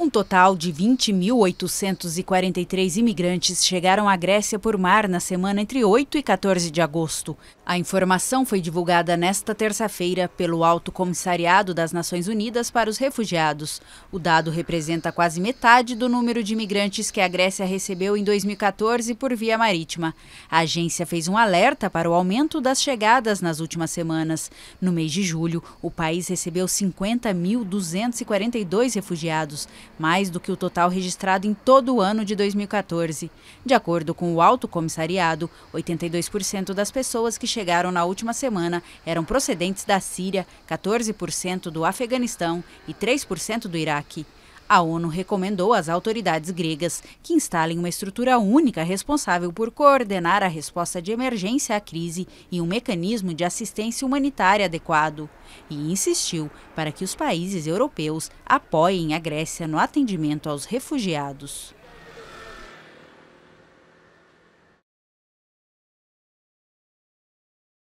Um total de 20.843 imigrantes chegaram à Grécia por mar na semana entre 8 e 14 de agosto. A informação foi divulgada nesta terça-feira pelo Alto Comissariado das Nações Unidas para os Refugiados. O dado representa quase metade do número de imigrantes que a Grécia recebeu em 2014 por via marítima. A agência fez um alerta para o aumento das chegadas nas últimas semanas. No mês de julho, o país recebeu 50.242 refugiados mais do que o total registrado em todo o ano de 2014. De acordo com o Alto Comissariado, 82% das pessoas que chegaram na última semana eram procedentes da Síria, 14% do Afeganistão e 3% do Iraque. A ONU recomendou às autoridades gregas que instalem uma estrutura única responsável por coordenar a resposta de emergência à crise e um mecanismo de assistência humanitária adequado. E insistiu para que os países europeus apoiem a Grécia no atendimento aos refugiados.